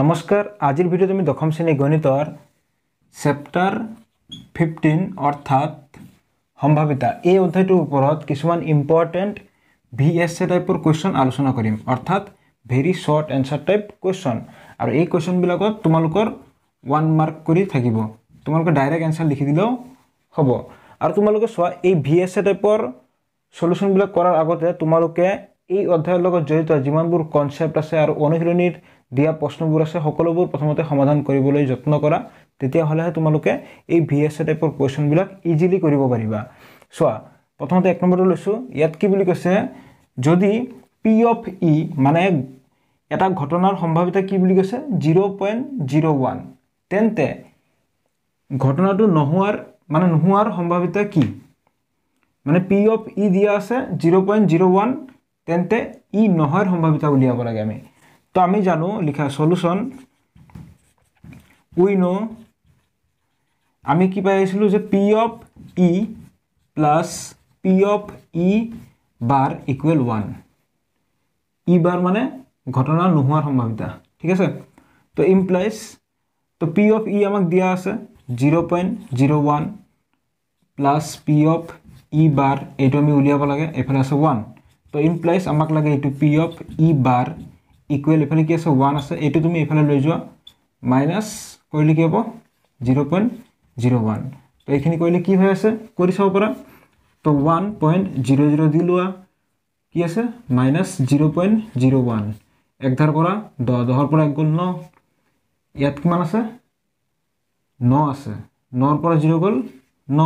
নমস্কার আজির ভিডিওতে আমি দশম শ্রেণী গণিতর চেপ্টার ফিফটিন অর্থাৎ সম্ভাবিতা এই অধ্যায়টোর উপর কিছু important V S A টাইপর question আলোচনা করিম অর্থাৎ very short answer type question আর এই কুয়েশনবিল তোমালকর ওয়ান মার্ক করে থাকিব তোমালকে ডাইরেক্ট এনসার লিখি দিলেও হব আর তোমালকে চা এই ভি এস এ টাইপর সলিউশনবিল করার আগতে তোমালকে এই অধ্যায়ের জড়িত যানবর কনসেপ্ট আছে আর অনুশীলনীর দিয়া প্ৰশ্নবোৰ আছে সকলোবোৰ প্ৰথমতে সমাধান কৰিবলৈ যত্ন কৰা তেতিয়াহ'লেহে তোমালোকে এই ভি এছ এ টাইপৰ কুৱেশ্যনবিলাক ইজিলি কৰিব পাৰিবা চোৱা প্ৰথমতে এক নম্বৰটো লৈছোঁ ইয়াত কি বুলি কৈছে যদি পি অফ ই মানে এটা ঘটনাৰ সম্ভাৱিতা কি বুলি কৈছে জিৰ' পইণ্ট জিৰ' ওৱান তেন্তে ঘটনাটো নোহোৱাৰ মানে নোহোৱাৰ সম্ভাৱিতা কি মানে পি অফ ই দিয়া আছে জিৰ' পইণ্ট জিৰ' ওৱান তেন্তে ই e নহয়ৰ সম্ভাৱ্যতা উলিয়াব লাগে আমি तो आम जानु लिखा सल्यूशन उनो आम कि पाई P of E plus P of E bar equal one इ बार मानने घटना नोहर सम्भाविता ठीक है तो इम्प्लैस तो पी अफ इ आम दिया आसे zero point zero one plus P of E bar you आम उलिया लगे ये आसान तो इम्प्लैस आम लगे U P of E bar equal এইফালে কি আছে ওৱান আছে এইটো তুমি এইফালে লৈ যোৱা মাইনাছ কৰিলে কি হ'ব জিৰ' পইণ্ট জিৰ' ওৱান তো এইখিনি কৰিলে কি হৈ আছে কৰি চাব পাৰা তো ওৱান পইণ্ট জিৰ' জিৰ' দি লোৱা কি আছে minus zero' point zero' one একধাৰ পৰা দহ দহৰ পৰা এক গ'ল ন ইয়াত কিমান আছে ন আছে নৰ পৰা জিৰ' গ'ল ন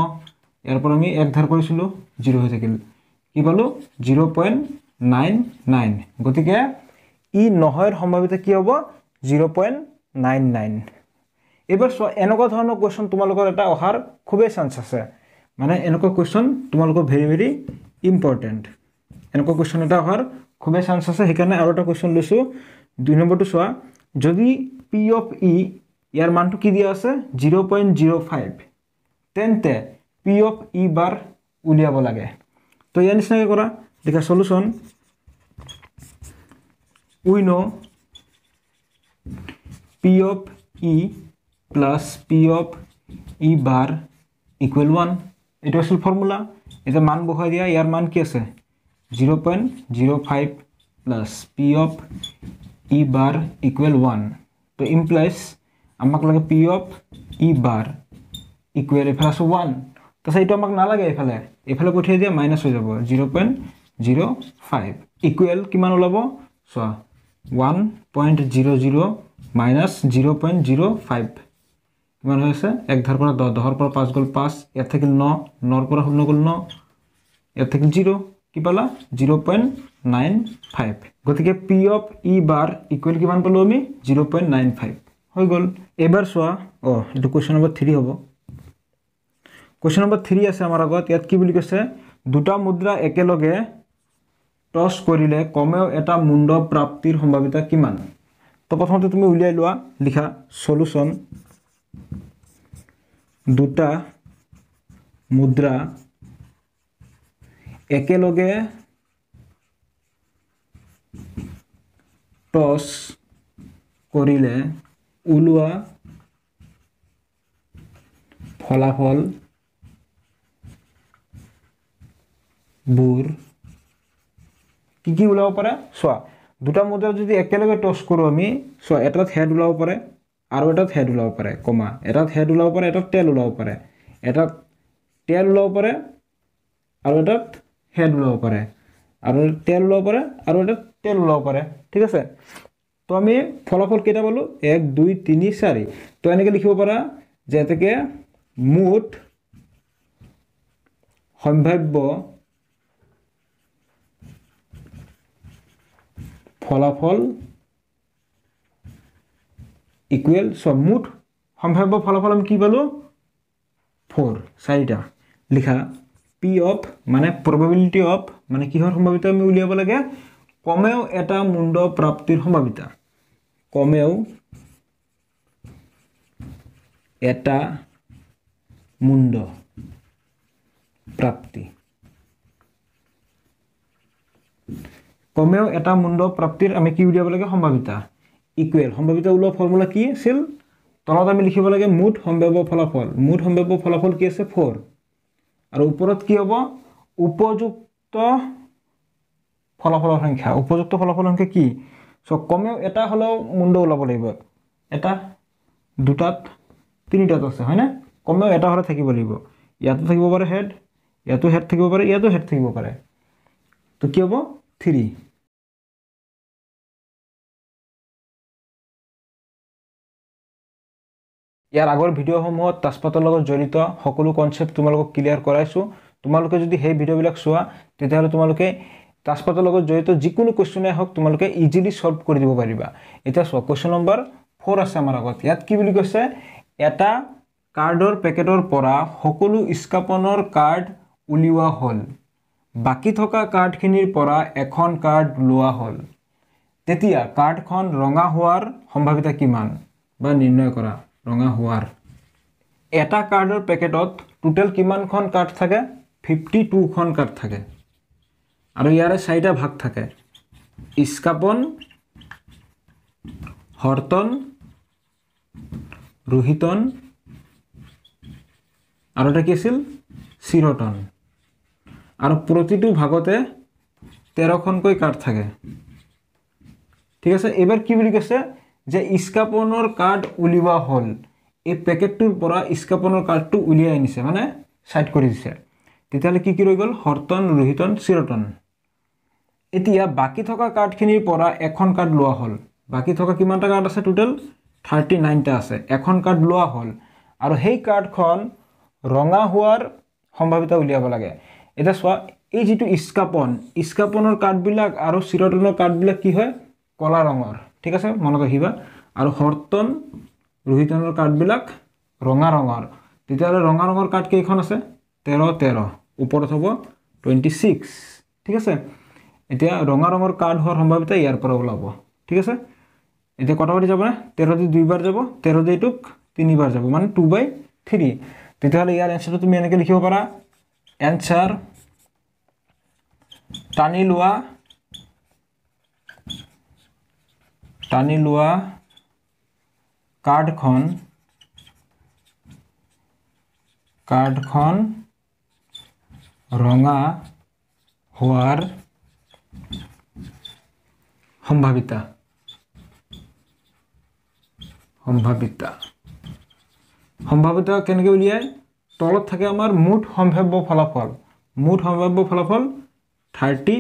ইয়াৰ পৰা আমি একধাৰ কৰিছিলোঁ জিৰ' হৈ থাকিল কি পালোঁ জিৰ' পইণ্ট নাইন নাইন গতিকে ই নহয়ৰ সম্ভাৱ্যতা কি হ'ব জিৰ' পইণ্ট নাইন নাইন এইবাৰ চোৱা এনেকুৱা ধৰণৰ কুৱেশ্যন তোমালোকৰ এটা অহাৰ খুবেই চান্স আছে মানে এনেকুৱা কুৱেশ্যন তোমালোকৰ ভেৰি ভেৰি ইম্পৰ্টেণ্ট এনেকুৱা কুৱেশ্যন এটা অহাৰ খুবেই চান্স আছে সেইকাৰণে আৰু এটা কুৱেশ্যন লৈছোঁ দুই নম্বৰটো চোৱা যদি পি অফ ই ইয়াৰ মানটো কি দিয়া আছে জিৰ' পইণ্ট জিৰ' ফাইভ তেন্তে পি অফ ই বাৰ উলিয়াব লাগে তো ইয়াৰ নিচিনাকৈ কৰা দেখা চলুচোন we know p of e plus p of e bar equal 1 it was the formula is a man bohadia your man case 0.05 plus p of e bar equal 1 to implies amak like p of e bar equal a plus 1 तो सही तो हमारे नाला गया इफ़ल है इफ़ल को ठेले दिया माइनस हो जाएगा 0.05 इक्वल किमान होगा वो सो 1.00 minus zero' point zero' five কিমান হৈ আছে এক ধাৰ পৰা দহ দহৰ পৰা পাঁচ গ'ল পাঁচ ইয়াত থাকিল ন নৰ পৰা শূন্য গ'ল ন ইয়াত থাকিল জিৰ' কি পালা জিৰ' পইণ্ট নাইন ফাইভ গতিকে P of E bar equal কিমান পালোঁ আমি জিৰ' পইণ্ট নাইন ফাইভ হৈ গ'ল এইবাৰ চোৱা অঁ এইটো কুৱেশ্যন নম্বৰ থ্ৰী হ'ব কুৱেশ্যন নম্বৰ থ্ৰী আছে আমাৰ আগত ইয়াত কি বুলি কৈছে দুটা মুদ্ৰা একেলগে টচ করিলে কমেও এটা মুন্ড প্রাপ্তির সম্ভাবিতা কি তো প্রথমে তুমি উলিয়াই লওয়া লিখা সলুশন দুটা মুদ্রা একেলগে টস করিলে উলুয়া ফলাফল বুৰ কি কি ওলাব পাৰে চোৱা দুটা মুদ্ৰা যদি একেলগে টচ কৰোঁ আমি চোৱা এটাত হেড ওলাব পাৰে আৰু এটাত হেড ওলাব পাৰে কমা এটাত হেড ওলাব পাৰে এটাত তেল ওলাব পাৰে এটাত তেল ওলাব পাৰে আৰু এটাত হেড ওলাব পাৰে আৰু তেল ওলাব পাৰে আৰু এটাত তেল ওলাব পাৰে ঠিক আছে তো আমি ফলাফল কেইটা পালোঁ এক দুই তিনি চাৰি তো এনেকৈ লিখিব পাৰা যে এনেকৈ মুঠ সম্ভাৱ্য ফলাফল ইকুৱেল চব মুঠ সম্ভাব্য ফলাফল আমি কি পালোঁ ফ'ৰ চাৰিটা লিখা পি অফ মানে প্ৰবেবিলিটি অফ মানে কিহৰ সম্ভাৱিত আমি উলিয়াব লাগে কমেও এটা মুণ্ড প্ৰাপ্তিৰ সম্ভাৱিতা কমেও এটা মুণ্ড প্ৰাপ্তি কমেও এটা মুণ্ড প্ৰাপ্তিৰ আমি কি উলিয়াব লাগে সম্ভাৱিতা ইকুৱেল সম্ভাৱিতা ওলোৱা ফৰ্মুলা কি আছিল তলত আমি লিখিব লাগে মুঠ সম্ভাৱ্য ফলাফল মুঠ সম্ভাৱ্য ফলাফল কি আছে ফ'ৰ আৰু ওপৰত কি হ'ব উপযুক্ত ফলাফলৰ সংখ্যা উপযুক্ত ফলাফলৰ সংখ্যা কি চ' কমেও এটা হ'লেও মুণ্ড ওলাব লাগিব এটা দুটাত তিনিটাত আছে হয়নে কমেও এটা হ'লে থাকিব লাগিব ইয়াতো থাকিব পাৰে হেড ইয়াতো হেড থাকিব পাৰে ইয়াতো হেড থাকিব পাৰে তো কি হ'ব থ্ৰী ইয়াৰ আগৰ ভিডিঅ'সমূহত তাজপাতৰ লগত জড়িত সকলো কনচেপ্ট তোমালোকক ক্লিয়াৰ কৰাইছোঁ তোমালোকে যদি সেই ভিডিঅ'বিলাক চোৱা তেতিয়াহ'লে তোমালোকে তাজপাতৰ লগত জড়িত যিকোনো কুয়েশনে হওক তোমালোকে ইজিলি সল্ভ কৰি দিব পাৰিবা এতিয়া চোৱা কুৱেশ্যন নম্বৰ ফ'ৰ আছে আমাৰ আগত ইয়াত কি বুলি কৈছে এটা কাৰ্ডৰ পেকেটৰ পৰা সকলো স্কাপনেৰ কাৰ্ড উলিওৱা হল বাকী থকা কাৰ্ডখিনিৰ পৰা এখন কাৰ্ড লোৱা হল তেতিয়া কাৰ্ডখন ৰঙা হোৱাৰ সম্ভাৱিতা কিমান বা নিৰ্ণয় কৰা ৰঙা হোৱাৰ এটা কাৰ্ডৰ পেকেটত টোটেল কিমানখন কাৰ্ড থাকে ফিফটি টুখন কাৰ্ড থাকে আৰু ইয়াৰে চাৰিটা ভাগ থাকে ইস্কাপন হৰ্তন ৰোহিতন আৰু এটা কি আছিল চিৰটন আৰু প্ৰতিটো ভাগতে তেৰখনকৈ কাৰ্ড থাকে ঠিক আছে এইবাৰ কি বুলি কৈছে যে স্কাপনৰ কাৰ্ড উলিওৱা হ'ল এই পেকেটটোৰ পৰা স্কাপনৰ কাৰ্ডটো উলিয়াই আনিছে মানে ছাইড কৰি দিছে তেতিয়াহ'লে কি কি ৰৈ গ'ল হৰ্তন ৰোহিতন চিৰতন এতিয়া বাকী থকা কাৰ্ডখিনিৰ পৰা এখন কাৰ্ড লোৱা হ'ল বাকী থকা কিমানটা কাৰ্ড আছে টোটেল থাৰ্টি নাইনটা আছে এখন কাৰ্ড লোৱা হ'ল আৰু সেই কাৰ্ডখন ৰঙা হোৱাৰ সম্ভাৱ্যতা উলিয়াব লাগে এতিয়া চোৱা এই যিটো স্কাপন স্কাপনৰ কাৰ্ডবিলাক আৰু চিৰতনৰ কাৰ্ডবিলাক কি হয় ক'লা ৰঙৰ ঠিক আছে মনত ৰাখিবা আৰু হৰ্তন ৰোহিতনৰ কাৰ্ডবিলাক ৰঙা ৰঙৰ তেতিয়াহ'লে ৰঙা ৰঙৰ কাৰ্ড কেইখন আছে তেৰ তেৰ ওপৰত হ'ব টুৱেণ্টি ছিক্স ঠিক আছে এতিয়া ৰঙা ৰঙৰ কাৰ্ড হোৱাৰ সম্ভাৱ্যতা ইয়াৰ পৰা ওলাব ঠিক আছে এতিয়া পাতি যাবনে তেৰ দি দুইবাৰ যাব তেৰ দিটোক তিনিবাৰ যাব মানে টু বাই থ্ৰী তেতিয়াহ'লে ইয়াৰ এনচাৰটো তুমি এনেকৈ লিখিব পাৰা এনচাৰ টানি লোৱা টানি লোৱা কাৰ্ডখন কাৰ্ডখন ৰঙা হোৱাৰ সম্ভাৱিতা সম্ভাৱিতা সম্ভাৱিতা কেনেকৈ উলিয়াই তলত থাকে আমাৰ মুঠ সম্ভাৱ্য ফলাফল মুঠ সম্ভাৱ্য ফলাফল থাৰ্টি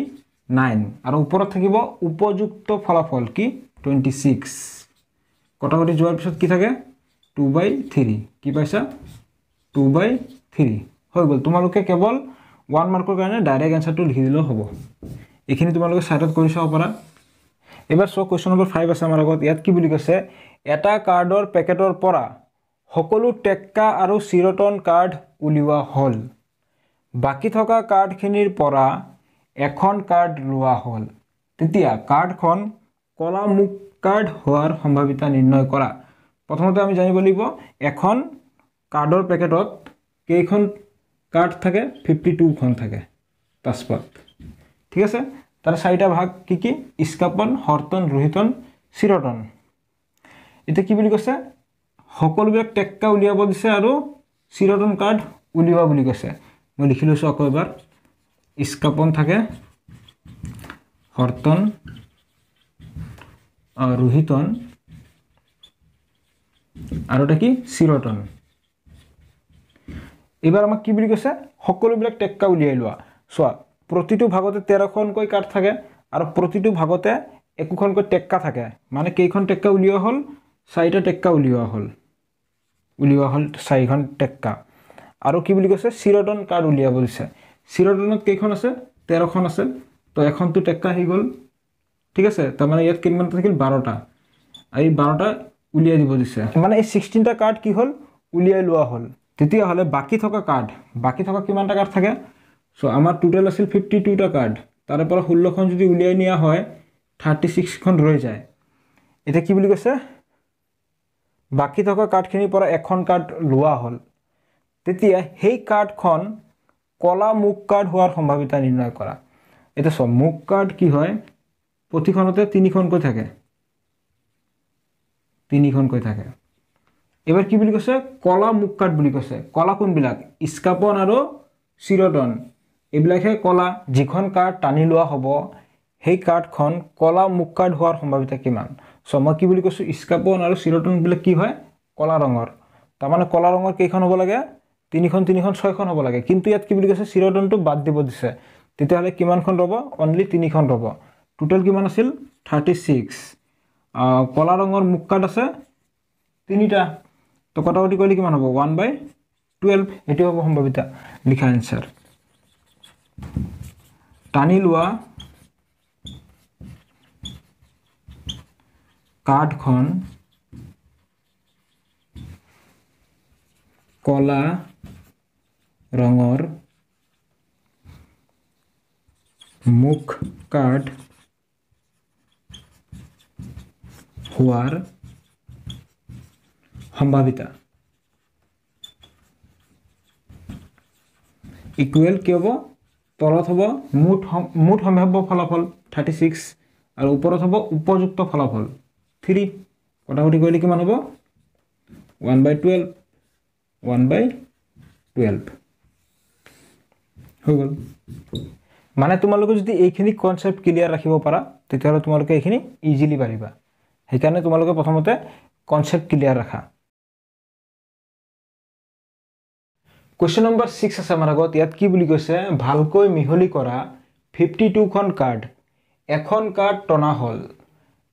নাইন আৰু ওপৰত থাকিব উপযুক্ত ফলাফল কি টুৱেণ্টি ছিক্স কটাকটি যোৱাৰ পিছত কি থাকে টু বাই থ্ৰী কি পাইছা টু বাই থ্ৰী হৈ গ'ল তোমালোকে কেৱল ওৱান মাৰ্কৰ কাৰণে ডাইৰেক্ট এনচাৰটো লিখি দিলেও হ'ব এইখিনি তোমালোকে ছাইডত কৰি চাব পাৰা এইবাৰ চব কুৱেশ্যন নম্বৰ ফাইভ আছে আমাৰ লগত ইয়াত কি বুলি কৈছে এটা কাৰ্ডৰ পেকেটৰ পৰা সকলো টেক্কা আৰু চিৰটন কাৰ্ড উলিওৱা হ'ল বাকী থকা কাৰ্ডখিনিৰ পৰা এখন কাৰ্ড লোৱা হ'ল তেতিয়া কাৰ্ডখন কলা মুখ কাৰ্ড হোৱাৰ সম্ভাৱিতা নিৰ্ণয় কৰা প্ৰথমতে আমি জানিব লাগিব এখন কাৰ্ডৰ পেকেটত কেইখন কাৰ্ড থাকে ফিফটি টুখন থাকে তাজপাত ঠিক আছে তাৰ চাৰিটা ভাগ কি কি স্কাপন হৰ্তন ৰোহিতন চিৰতন এতিয়া কি বুলি কৈছে সকলোবিলাক টেক্কা উলিয়াব দিছে আৰু চিৰতন কাৰ্ড উলিওৱা বুলি কৈছে মই লিখি লৈছোঁ আকৌ এবাৰ স্কাপন থাকে হৰ্তন রোহিতন আর ওটা কি চিরতন এবার আমাকে কি কৈছে সকলবিল টেক্কা উলিয়াই লওয়া চা প্রতি ভাগতে তেরোক কার্ড থাকে আর প্রতি ভাগতে একোখনক টেক্কা থাকে মানে কেইখন টেক্কা উলিওয়া হল চারিটা টেক্কা উলিওয়া হল উলিওয়া হল চারিখান টেক্কা আর কি কৈছে চিরতন কার্ড উলিয়াবছে চিরতনত কেইখন আছে তেরোখন আছে তো এখন তো টেক্কা হয়ে গেল ঠিক আছে তাৰমানে ইয়াত কিমানটা থাকিল বাৰটা এই বাৰটা উলিয়াই দিব দিছে মানে এই ছিক্সটিনটা কাৰ্ড কি হ'ল উলিয়াই লোৱা হ'ল তেতিয়াহ'লে বাকী থকা কাৰ্ড বাকী থকা কিমানটা কাৰ্ড থাকে চ' আমাৰ টোটেল আছিল ফিফটি টুটা কাৰ্ড তাৰে পৰা ষোল্লখন যদি উলিয়াই নিয়া হয় থাৰ্টি ছিক্সখন ৰৈ যায় এতিয়া কি বুলি কৈছে বাকী থকা কাৰ্ডখিনিৰ পৰা এখন কাৰ্ড লোৱা হ'ল তেতিয়া সেই কাৰ্ডখন কলা মুখ কাৰ্ড হোৱাৰ সম্ভাৱিতা নিৰ্ণয় কৰা এতিয়া চ মুখ কাৰ্ড কি হয় প্ৰতিখনতে তিনিখনকৈ থাকে তিনিখনকৈ থাকে এইবাৰ কি বুলি কৈছে কলা মুখ কাঠ বুলি কৈছে কলা কোনবিলাক ইস্কাপন আৰু চিৰদন এইবিলাকহে কলা যিখন কাৰ্ড টানি লোৱা হ'ব সেই কাৰ্ডখন কলা মুখ হোৱাৰ সম্ভাৱিতা কিমান চ' মই কি বুলি কৈছোঁ স্কাপন আৰু চিৰদনবিলাক কি হয় কলা ৰঙৰ তাৰমানে কলা ৰঙৰ কেইখন হ'ব লাগে তিনিখন তিনিখন ছয়খন হ'ব লাগে কিন্তু ইয়াত কি বুলি কৈছে চিৰদনটো বাদ দিব দিছে তেতিয়াহ'লে কিমানখন ৰ'ব অনলি তিনিখন ৰ'ব টোটেল কিমান আছিল থাৰ্টি ছিক্স কলা ৰঙৰ মুখ কাৰ্ড আছে তিনিটা তো কটাকটি কৰিলে কিমান হ'ব ওৱান বাই টুৱেল্ভ এইটো হ'ব সম্ভাৱিতা লিখা এনচাৰ টানি লোৱা কাৰ্ডখন কলা ৰঙৰ মুখ কাৰ্ড হোৱাৰ সম্ভাৱিতা ইকুৱেল কি হ'ব তলত হ'ব মুঠ মুঠ সম্ভাৱ্য ফলাফল থাৰ্টি ছিক্স আৰু ওপৰত হ'ব উপযুক্ত ফলাফল থ্ৰী কটাকটি কৰিলে কিমান হ'ব one by twelve one by twelve হৈ গ'ল মানে তোমালোকে যদি এইখিনি কনচেপ্ট ক্লিয়াৰ ৰাখিব পাৰা তেতিয়াহ'লে তোমালোকে এইখিনি ইজিলি পাৰিবা সেইকাৰণে তোমালোকে প্ৰথমতে কনচেপ্ট ক্লিয়াৰ ৰাখা কুৱেশ্যন নম্বৰ ছিক্স আছে আমাৰ আগত ইয়াত কি বুলি কৈছে ভালকৈ মিহলি কৰা ফিফটি টুখন কাৰ্ড এখন কাৰ্ড টনা হ'ল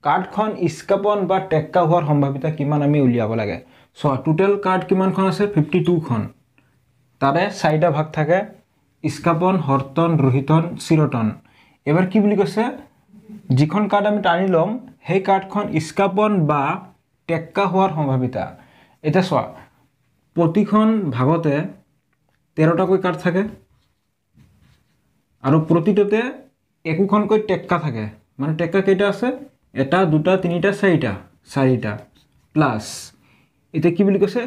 কাৰ্ডখন স্কাপন বা টেক্কা হোৱাৰ সম্ভাৱ্যতা কিমান আমি উলিয়াব লাগে চ টোটেল কাৰ্ড কিমানখন আছে ফিফটি টুখন তাৰে চাৰিটা ভাগ থাকে স্কাপন হৰ্তন ৰোহিতন চিৰতন এইবাৰ কি বুলি কৈছে যিখন কাৰ্ড আমি টানি ল'ম সেই কাৰ্ডখন স্কাপন বা টেক্কা হোৱাৰ সম্ভাৱিতা এতিয়া চোৱা প্ৰতিখন ভাগতে তেৰটাকৈ কাৰ্ড থাকে আৰু প্ৰতিটোতে একোখনকৈ টেক্কা থাকে মানে টেক্কা কেইটা আছে এটা দুটা তিনিটা চাৰিটা চাৰিটা প্লাছ এতিয়া কি বুলি কৈছে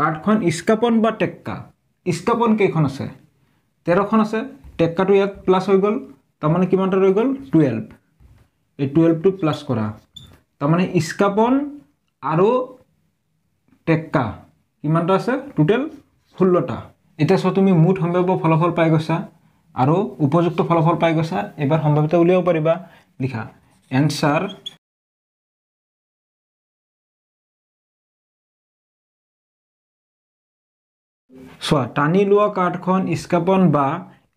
কাৰ্ডখন স্কাপন বা টেক্কা স্কাপন কেইখন আছে তেৰখন আছে টেক্কাটো ইয়াত প্লাছ হৈ গ'ল তাৰমানে কিমানটা ৰৈ গ'ল টুৱেল্ভ এই টুৱেলভটো প্লাছ কৰা তাৰমানে ইস্কাপন আৰু টেক্কা কিমানটা আছে টোটেল ষোল্লটা এতিয়া চোৱা তুমি মুঠ সম্ভাৱ্য ফলাফল পাই গৈছা আৰু উপযুক্ত ফলাফল পাই গৈছা এইবাৰ সম্ভাৱ্যতা উলিয়াব পাৰিবা লিখা এনচাৰ চোৱা টানি লোৱা কাৰ্ডখন স্কাপন বা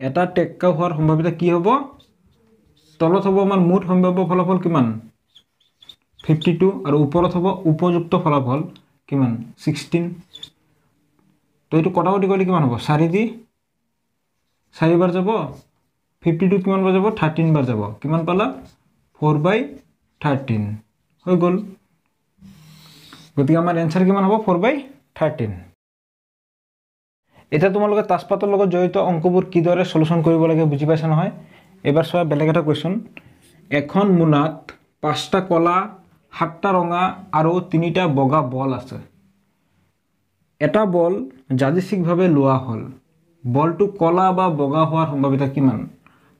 এটা টেক্কা হোৱাৰ সম্ভাৱ্যতা কি হ'ব তলত হ'ব আমাৰ মুঠ সম্ভাৱ্য ফলাফল কিমান ফিফটি টু আৰু ওপৰত হ'ব উপযুক্ত ফলাফল কিমান ছিক্সটিন তো এইটো কটাকটি কৰিলে কিমান হ'ব চাৰি দি চাৰিবাৰ যাব ফিফটি টু কিমান বাৰ যাব থাৰ্টিন বাৰ যাব কিমান পালা ফ'ৰ বাই থাৰ্টিন হৈ গ'ল গতিকে আমাৰ এনচাৰ কিমান হ'ব ফ'ৰ বাই থাৰ্টিন এতিয়া তোমালোকে তাজপাতৰ লগত জড়িত অংকবোৰ কিদৰে চলুচন কৰিব লাগে বুজি পাইছা নহয় এইবাৰ চোৱা বেলেগ এটা কুৱেশ্যন এখন মোনাত পাঁচটা কলা সাতটা ৰঙা আৰু তিনিটা বগা বল আছে এটা বল যাদৃশিকভাৱে লোৱা হ'ল বলটো কলা বা বগা হোৱাৰ সম্ভাৱ্যতা কিমান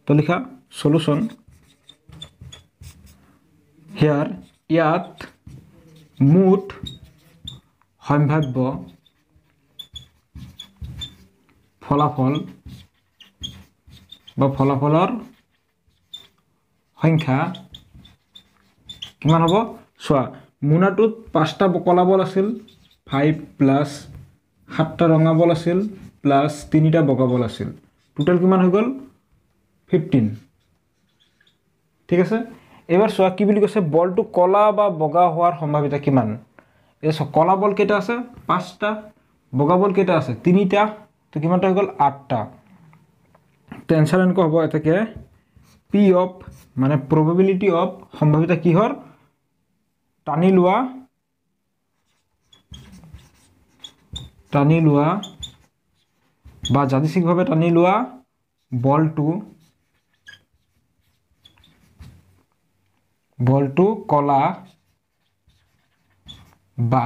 তো লিখা চলুচন হেয়াৰ ইয়াত মুঠ সম্ভাৱ্য ফলাফল বা ফলাফলৰ সংখ্যা কিমান হ'ব চোৱা মোনাটোত পাঁচটা কলা বল আছিল ফাইভ প্লাছ সাতটা ৰঙা বল আছিল প্লাছ তিনিটা বগা বল আছিল টোটেল কিমান হৈ গ'ল ফিফটিন ঠিক আছে এইবাৰ চোৱা কি বুলি কৈছে বলটো কলা বা বগা হোৱাৰ সম্ভাৱিতা কিমান এই চ কলা বল কেইটা আছে পাঁচটা বগা বল কেইটা আছে তিনিটা তো কিমানটা হৈ গ'ল আঠটা টেনচাৰ এনেকুৱা হ'ব এতেকে পি অফ মানে প্ৰবেবিলিটি অফ সম্ভাৱ্যতা কিহৰ টানি লোৱা টানি লোৱা বা যাদৃশিকভাৱে টানি লোৱা বলটো বলটো ক'লা বা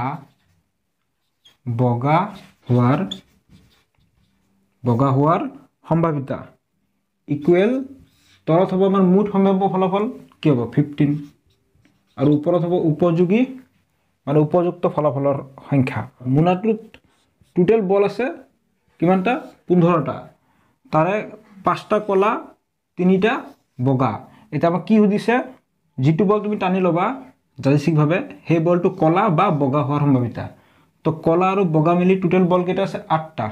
বগা হোৱাৰ বগা হোৱাৰ সম্ভাৱ্যতা ইকুৱেল তলত হ'ব আমাৰ মুঠ সম্ভাৱ্য ফলাফল কি হ'ব ফিফটিন আৰু ওপৰত হ'ব উপযোগী মানে উপযুক্ত ফলাফলৰ সংখ্যা মোনাটোত টোটেল বল আছে কিমানটা পোন্ধৰটা তাৰে পাঁচটা ক'লা তিনিটা বগা এতিয়া আমাক কি সুধিছে যিটো বল তুমি টানি ল'বা যাদৃশিকভাৱে সেই বলটো ক'লা বা বগা হোৱাৰ সম্ভাৱিতা তো ক'লা আৰু বগা মিলি টোটেল বলকেইটা আছে আঠটা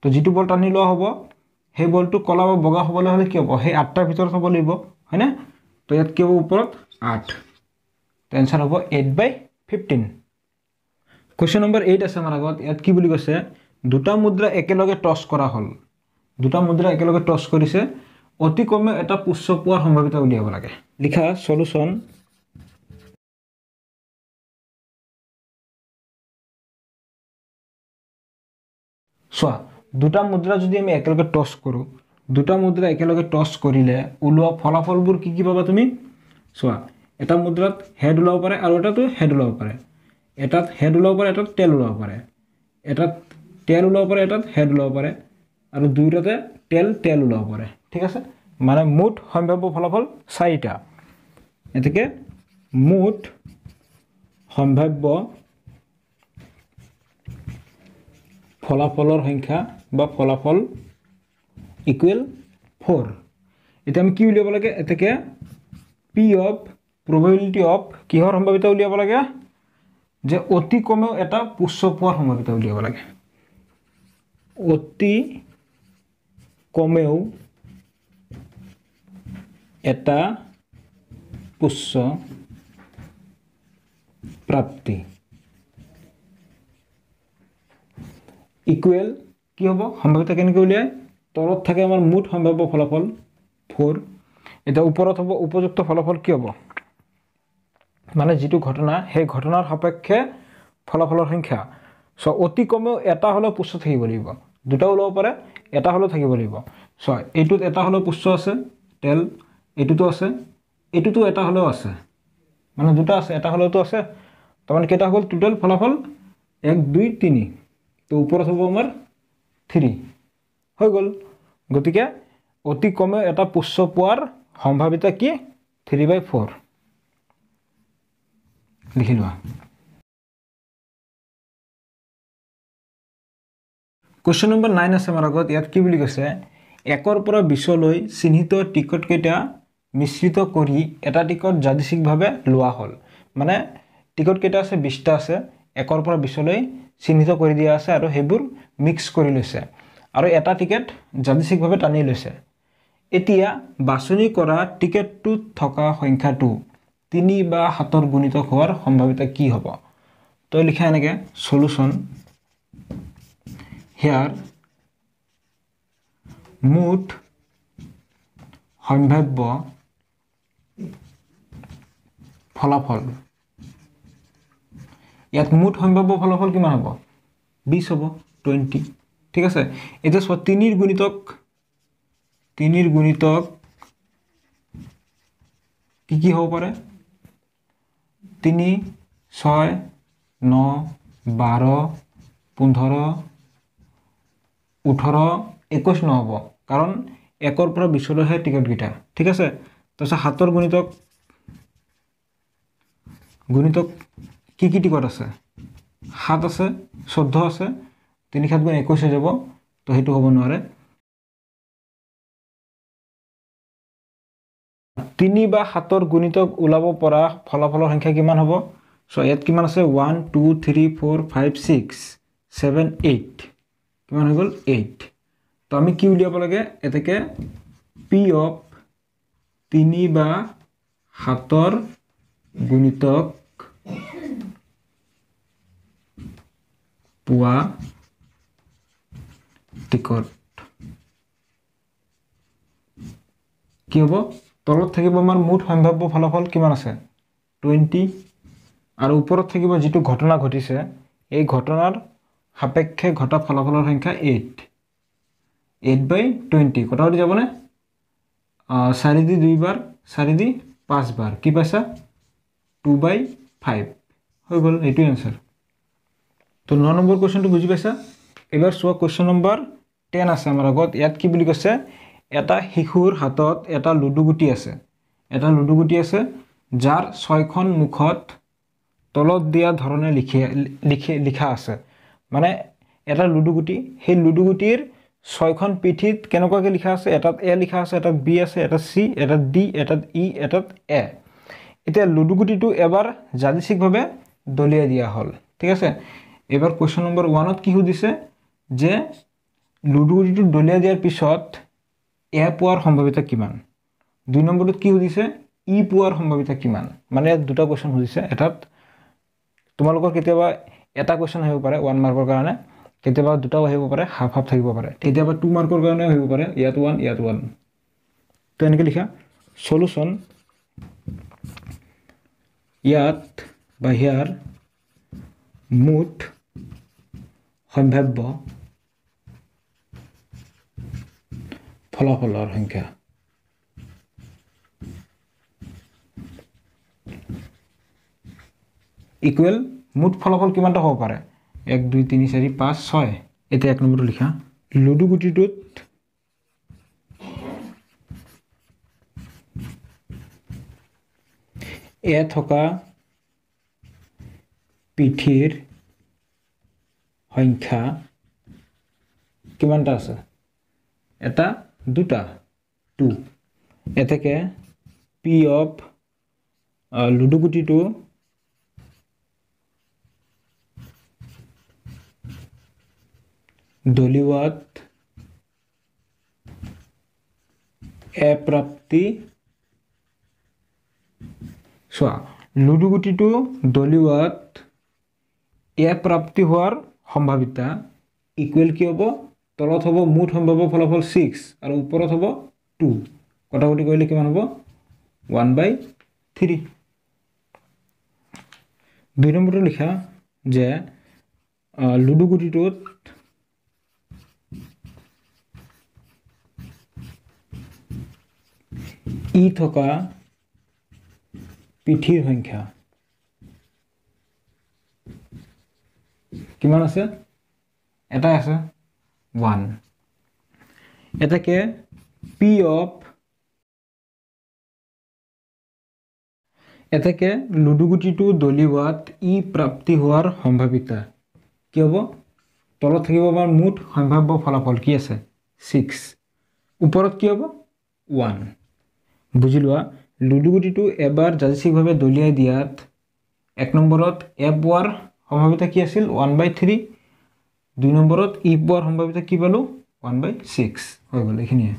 তো যিটো বল টানি লোৱা হ'ব সেই বলটো কলা বা বগা হবলৈ হ'লে কি হ'ব সেই আঠটাৰ ভিতৰত হ'ব লাগিব হয়নে তো ইয়াত কি হ'ব ওপৰত আঠ এনচাৰ হ'ব eight by fifteen question number eight আছে আমাৰ আগত ইয়াত কি বুলি কৈছে দুটা মুদ্ৰা একেলগে টচ কৰা হ'ল দুটা মুদ্ৰা একেলগে টচ কৰিছে অতি কমেও এটা পুচ্চ পোৱাৰ সম্ভাৱ্যতা উলিয়াব লাগে লিখা চলুচন চোৱা দুটা মুদ্ৰা যদি আমি একেলগে টচ কৰোঁ দুটা মুদ্ৰা একেলগে টচ কৰিলে ওলোৱা ফলাফলবোৰ কি কি পাবা তুমি চোৱা এটা মুদ্ৰাত হেড ওলাব পাৰে আৰু এটাতো হেড ওলাব পাৰে এটাত হেড ওলাব পাৰে এটাত তেল ওলাব পাৰে এটাত তেল ওলাব পাৰে এটাত হেড ওলাব পাৰে আৰু দুয়োটাতে তেল তেল ওলাব পাৰে ঠিক আছে মানে মুঠ সম্ভাব্য ফলাফল চাৰিটা গতিকে মুঠ সম্ভাব্য ফলাফলৰ সংখ্যা বা ফলাফল ইকুৱেল ফ'ৰ এতিয়া আমি কি উলিয়াব লাগে এতেকে পি অফ প্ৰবেবিলিটি অফ কিহৰ সম্ভাৱিতা উলিয়াব লাগে যে অতি কমেও এটা পুষ্প পোৱাৰ সম্ভাৱিতা উলিয়াব লাগে অতি কমেও এটা পুষ্প প্ৰাপ্তি ইকুৱেল কি হ'ব সম্ভাৱ্যতা কেনেকৈ উলিয়াই তলত থাকে আমাৰ মুঠ সম্ভাৱ্য ফলাফল ফ'ৰ এতিয়া ওপৰত হ'ব উপযুক্ত ফলাফল কি হ'ব মানে যিটো ঘটনা সেই ঘটনাৰ সাপেক্ষে ফলাফলৰ সংখ্যা চ' অতি কমেও এটা হ'লেও পুষ্ট থাকিব লাগিব দুটাও ল'ব পাৰে এটা হ'লেও থাকিব লাগিব চ' এইটোত এটা হ'লেও পুষ্ট আছে তেল এইটোতো আছে এইটোতো এটা হ'লেও আছে মানে দুটা আছে এটা হ'লেওতো আছে তাৰমানে কেইটা হ'ল টোটেল ফলাফল এক দুই তিনি তো ওপৰত হ'ব আমাৰ থ্ৰী হৈ গ'ল গতিকে অতি কমেও এটা পুচ্চ পোৱাৰ সম্ভাৱিতা কি থ্ৰী বাই ফ'ৰ লিখি লোৱা কুৱেশ্যন নম্বৰ নাইন আছে আমাৰ আগত ইয়াত কি বুলি কৈছে একৰ পৰা বিছলৈ চিহ্নিত টিকটকেইটা মিশ্ৰিত কৰি এটা টিকট যাদৃশিকভাৱে লোৱা হ'ল মানে টিকটকেইটা আছে বিছটা আছে একৰ পৰা বিছলৈ চিহ্নিত কৰি দিয়া আছে আৰু সেইবোৰ মিক্স কৰি লৈছে আৰু এটা টিকেট যাদৃশিকভাৱে টানি লৈছে এতিয়া বাছনি কৰা টিকেটটোত থকা সংখ্যাটো তিনি বা সাতৰ গুণিতক হোৱাৰ সম্ভাৱ্যতা কি হ'ব তই লিখা এনেকৈ চলুচন হেয়াৰ মুঠ সম্ভাৱ্য ফলাফল ইয়াত মুঠ সম্ভাৱ্য ফলাফল কিমান হ'ব বিছ হ'ব টুৱেণ্টি ঠিক আছে এতিয়া চোৱা তিনিৰ গুণিতক তিনিৰ গুণিতক কি কি হ'ব পাৰে তিনি ছয় ন বাৰ পোন্ধৰ ওঠৰ একৈছ নহ'ব কাৰণ একৰ পৰা বিছলৈহে টিকটকেইটা ঠিক আছে তাৰপিছত সাতৰ গুণিতক গুণিতক কি কি টিকট আছে সাত আছে চৈধ্য আছে তিনি সাত গুণ একৈছ হৈ যাব তো সেইটো হ'ব নোৱাৰে তিনি বা সাতৰ গুণিতক ওলাব পৰা ফলাফলৰ সংখ্যা কিমান হ'ব চ' ইয়াত কিমান আছে one two three four five six seven eight কিমান হৈ গ'ল এইট তো আমি কি উলিয়াব লাগে এতেকে পি অফ তিনি বা সাতৰ গুণিতক পোৱা টিকট কি হ'ব তলত থাকিব আমাৰ মুঠ সম্ভাৱ্য ফলাফল কিমান আছে টুৱেণ্টি আৰু ওপৰত থাকিব যিটো ঘটনা ঘটিছে এই ঘটনাৰ সাপেক্ষে ঘটা ফলাফলৰ সংখ্যা এইট এইট বাই টুৱেণ্টি কটাকটি যাবনে চাৰি দি দুইবাৰ চাৰি দি পাঁচবাৰ কি পাইছা টু বাই ফাইভ হৈ গ'ল এইটোৱে আনচাৰ তো ন নম্বৰ কুৱেশ্যনটো বুজি পাইছা এইবাৰ চোৱা কুৱেশ্যন নম্বৰ টেন আছে আমাৰ আগত ইয়াত কি বুলি কৈছে এটা শিশুৰ হাতত এটা লুডুগুটি আছে এটা লুডুগুটি আছে যাৰ ছয়খন মুখত তলত দিয়া ধৰণে লিখি লিখি লিখা আছে মানে এটা লুডুগুটি সেই লুডুগুটিৰ ছয়খন পিঠিত কেনেকুৱাকৈ লিখা আছে এটাত এ লিখা আছে এটাত বি আছে এটাত চি এটাত ডি এটাত ই এটাত এ এতিয়া লুডুগুটিটো এবাৰ যাদৃশিকভাৱে দলিয়াই দিয়া হ'ল ঠিক আছে এবাৰ কুৱেশ্যন নম্বৰ ওৱানত কি সুধিছে যে লুডুগুটিটো দলিয়াই দিয়াৰ পিছত এ পোৱাৰ সম্ভাৱ্যতা কিমান দুই নম্বৰত কি সুধিছে ই পোৱাৰ সম্ভাৱ্যতা কিমান মানে ইয়াত দুটা কুৱেশ্যন সুধিছে এটাত তোমালোকৰ কেতিয়াবা এটা কুৱেশ্যন আহিব পাৰে ওৱান মাৰ্কৰ কাৰণে কেতিয়াবা দুটাও আহিব পাৰে হাফ হাফ থাকিব পাৰে কেতিয়াবা টু মাৰ্কৰ কাৰণেও আহিব পাৰে ইয়াত ওৱান ইয়াত ওৱান তো এনেকৈ লিখা চলুচন ইয়াত বাহিৰ মুঠ সম্ভাৱ্য ফলাফলৰ সংখ্যা ইকুৱেল মুঠ ফলাফল কিমানটা হ'ব পাৰে এক দুই তিনি চাৰি পাঁচ ছয় এতিয়া এক নম্বৰটো লিখা লুডু গুটিটোত এ থকা পিঠিৰ সংখ্যা কিমানটা আছে এটা দুটা টু এ থেকে পি অফ লুডুগুটিটো দলিওয়াত অপ্ৰাপ্তি চোৱা লুডুগুটিটো এ এপ্ৰাপ্তি হোৱাৰ সম্ভাৱিতা ইকুৱেল কি হ'ব তলত হ'ব মুঠ সম্ভাৱ্য ফলাফল ছিক্স আৰু ওপৰত হ'ব টু কটাকটি কৰিলে কিমান হ'ব ওৱান বাই থ্ৰী দুই নম্বৰটো লিখা যে লুডু গুটিটোত ই থকা পিঠিৰ সংখ্যা কিমান আছে এটাই আছে ওৱান এটাকে পি অফ এতেকে লুডুগুটিটো দলিওৱাত ই প্ৰাপ্তি হোৱাৰ সম্ভাৱিতা কি হ'ব তলত থাকিব আমাৰ মুঠ সম্ভাৱ্য ফলাফল কি আছে ছিক্স ওপৰত কি হ'ব ওৱান বুজি লোৱা লুডুগুটিটো এবাৰ যাজিচিকভাৱে দলিয়াই দিয়াত এক নম্বৰত এপ ৱাৰ সম্ভাব্যতা কি আছিল ওৱান বাই থ্ৰী দুই নম্বৰত ই পোৱাৰ সম্ভাৱ্যতা কি পালোঁ ওৱান বাই ছিক্স হৈ গ'ল এইখিনিয়ে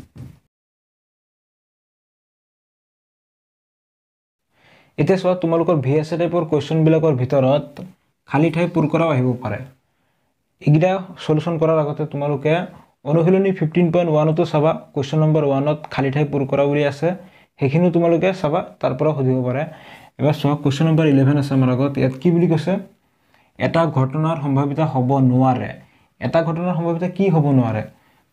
এতিয়া চোৱা তোমালোকৰ ভি এছ এ টাইপৰ কুৱেশ্যনবিলাকৰ ভিতৰত খালী ঠাই পূৰ কৰাও আহিব পাৰে এইকেইটা চলিউশ্যন কৰাৰ আগতে তোমালোকে অনুশীলনী ফিফটিন পইণ্ট ওৱানতো চাবা কুৱেশ্যন নম্বৰ ওৱানত খালী ঠাই পূৰ কৰা বুলি আছে সেইখিনিও তোমালোকে চাবা তাৰ পৰাও সুধিব পাৰে এবাৰ চোৱা কুৱেশ্যন নম্বৰ ইলেভেন আছে আমাৰ আগত ইয়াত কি বুলি কৈছে এটা ঘটনাৰ সম্ভাৱ্যতা হ'ব নোৱাৰে এটা ঘটনাৰ সম্ভাৱ্যতা কি হ'ব নোৱাৰে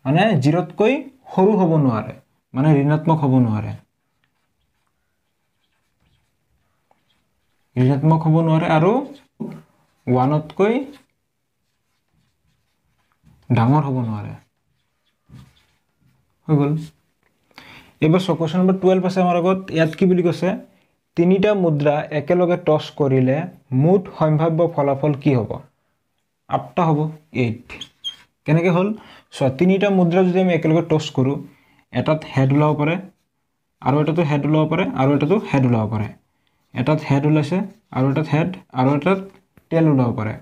মানে জিৰতকৈ সৰু হ'ব নোৱাৰে মানে ঋণাত্মক হ'ব নোৱাৰে ঋণাত্মক হ'ব নোৱাৰে আৰু ওৱানতকৈ ডাঙৰ হ'ব নোৱাৰে হৈ গ'ল এইবাৰ কুৱেশ্যন নম্বৰ টুৱেল্ভ আছে আমাৰ আগত ইয়াত কি বুলি কৈছে তিনিটা মুদ্ৰা একেলগে টচ কৰিলে মুঠ সম্ভাৱ্য ফলাফল কি হ'ব আঠটা হ'ব এইট কেনেকৈ হ'ল চোৱা তিনিটা মুদ্ৰা যদি আমি একেলগে টচ কৰোঁ এটাত হেড ওলাব পাৰে আৰু এটাতো হেড ওলাব পাৰে আৰু এটাতো হেড ওলাব পাৰে এটাত হেড ওলাইছে আৰু এটাত হেড আৰু এটাত তেল ওলাব পাৰে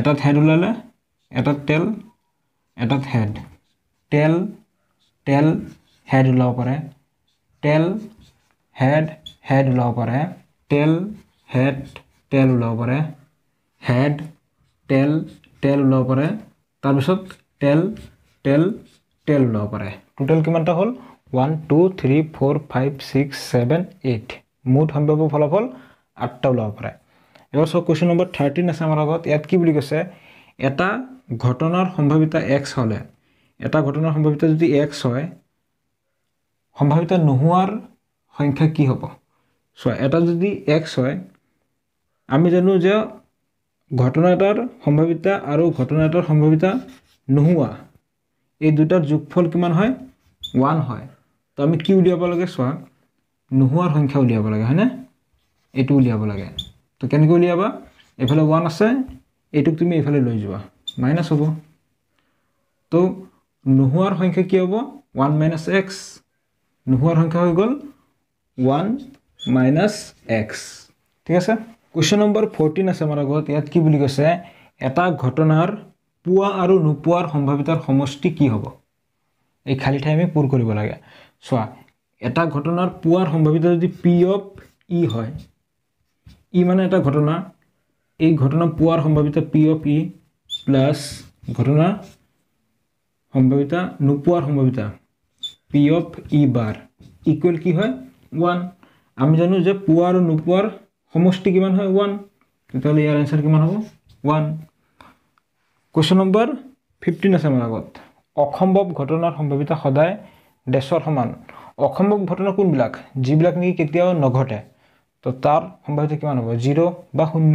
এটাত হেড ওলালে এটাত তেল এটাত হেড তেল তেল হেড ওলাব পাৰে তেল হেড হেড ওলাব পাৰে টেল হেড টেল ওলাব পাৰে হেড টেল টেল ওলাব পাৰে তাৰপিছত টেল টেল টেল ওলাব পাৰে টোটেল কিমানটা হ'ল one two three four five six seven eight মুঠ সম্ভাৱ্য ফলাফল আঠটা ওলাব পাৰে এবাৰ চাওক কুৱেশ্যন নম্বৰ থাৰ্টিন আছে আমাৰ আগত ইয়াত কি বুলি কৈছে এটা ঘটনাৰ সম্ভাৱিতা এক্স হ'লে এটা ঘটনাৰ সম্ভাৱিতা যদি এক্স হয় সম্ভাৱিতা নোহোৱাৰ সংখ্যা কি হ'ব চোৱা এটা যদি এক্স হয় আমি জানো যে ঘটনা এটাৰ সম্ভাৱিতা আৰু ঘটনা এটাৰ সম্ভাৱিতা নোহোৱা এই দুটাৰ যোগফল কিমান হয় ওৱান হয় তো আমি কি উলিয়াব লাগে চোৱা নোহোৱাৰ সংখ্যা উলিয়াব লাগে হয়নে এইটো উলিয়াব লাগে তো কেনেকৈ উলিয়াবা এইফালে ওৱান আছে এইটোক তুমি এইফালে লৈ যোৱা মাইনাছ হ'ব তো নোহোৱাৰ সংখ্যা কি হ'ব ওৱান মাইনাছ এক্স নোহোৱাৰ সংখ্যা হৈ গ'ল ওৱান মাইনাছ এক্স ঠিক আছে কুৱেশ্যন নম্বৰ ফৰ্টিন আছে আমাৰ আগত ইয়াত কি বুলি কৈছে এটা ঘটনাৰ পোৱা আৰু নোপোৱাৰ সম্ভাৱিতাৰ সমষ্টি কি হ'ব এই খালী ঠাই আমি পূৰ কৰিব লাগে চোৱা এটা ঘটনাৰ পোৱাৰ সম্ভাৱিতা যদি পি অফ ই হয় ই e মানে এটা ঘটনা এই ঘটনা পোৱাৰ সম্ভাৱিতা পি অফ ই প্লাছ ঘটনা সম্ভাৱিতা নোপোৱাৰ সম্ভাৱিতা P of E bar equal কি হয় ওৱান আমি জানো যে পুৱা আৰু নোপোৱাৰ সমষ্টি কিমান হয় ওৱান তেতিয়াহ'লে ইয়াৰ এনচাৰ কিমান হ'ব ওৱান কুৱেশ্যন নম্বৰ ফিফটিন আছে আমাৰ আগত অসম্ভৱ ঘটনাৰ সম্ভাৱিতা সদায় দেশৰ সমান অসম্ভৱ ঘটনা কোনবিলাক যিবিলাক নেকি কেতিয়াও নঘটে তো তাৰ সম্ভাৱিতা কিমান হ'ব জিৰ' বা শূন্য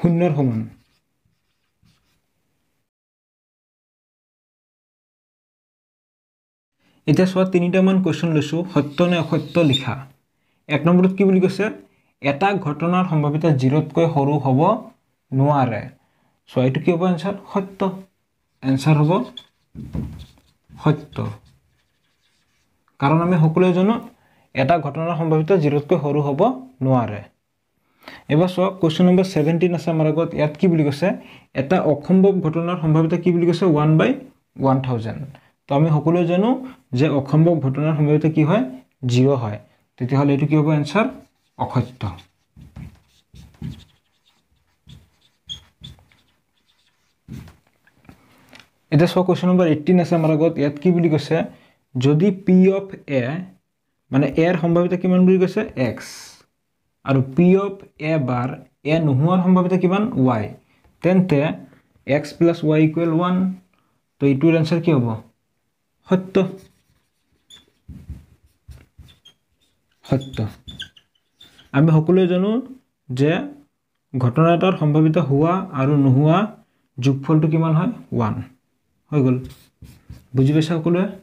শূন্যৰ সমান এতিয়া চোৱা তিনিটামান কুৱেশ্যন লৈছোঁ সত্য নে অসত্য লিখা এক নম্বৰত কি বুলি কৈছে এটা ঘটনাৰ সম্ভাৱ্যতা জিৰতকৈ সৰু হ'ব নোৱাৰে চ' এইটো কি হ'ব এনচাৰ সত্য এনচাৰ হ'ব সত্য কাৰণ আমি সকলোৱে জানো এটা ঘটনাৰ সম্ভাৱ্যতা জিৰতকৈ সৰু হ'ব নোৱাৰে এইবাৰ চোৱা কুৱেশ্যন নম্বৰ ছেভেণ্টিন আছে আমাৰ আগত ইয়াত কি বুলি কৈছে এটা অসম্ভৱ ঘটনাৰ সম্ভাৱ্যতা কি বুলি কৈছে ওৱান বাই ওৱান থাউজেণ্ড ত' আমি সকলোৱে জানো যে অসম্ভৱ ঘটনাৰ সম্ভাৱ্যতা কি হয় জিৰ' হয় তেতিয়াহ'লে এইটো কি হ'ব এনচাৰ অসত্য এতিয়া চোৱা কুৱেশ্যন নম্বৰ এইটিন আছে আমাৰ আগত ইয়াত কি বুলি কৈছে যদি পি অফ এ মানে এৰ সম্ভাৱ্যতা কিমান বুলি কৈছে এক্স আৰু পি অফ এ বাৰ এ নোহোৱাৰ সম্ভাৱ্যতা কিমান ৱাই তেন্তে X plus Y equal one তো এইটোৰ এনচাৰ কি হ'ব সত্য সত্য আমি সকলোৱে জানো যে ঘটনা এটাত সম্ভাৱিত হোৱা আৰু নোহোৱা যোগফলটো কিমান হয় ওৱান হৈ গ'ল বুজি পাইছে সকলোৱে